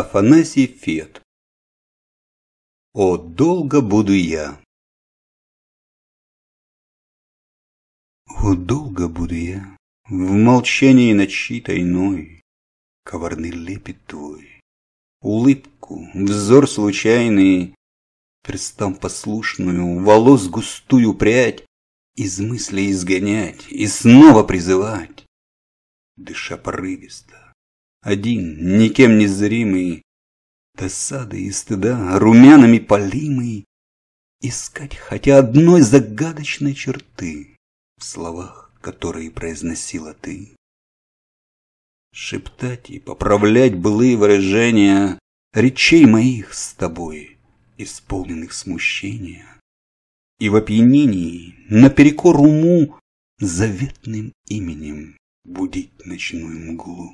Афанасий Фет «О, долго буду я!» О, долго буду я в молчании ночи тайной, Коварный лепет твой, улыбку, взор случайный, Перстам послушную, волос густую прядь, Из мыслей изгонять и снова призывать, Дыша порывисто, один, никем не зримый, досады и стыда, румянами полимый, искать хотя одной загадочной черты в словах, которые произносила ты. Шептать и поправлять былые выражения речей моих с тобой, исполненных смущения, и в опьянении наперекор уму заветным именем будить ночную мглу.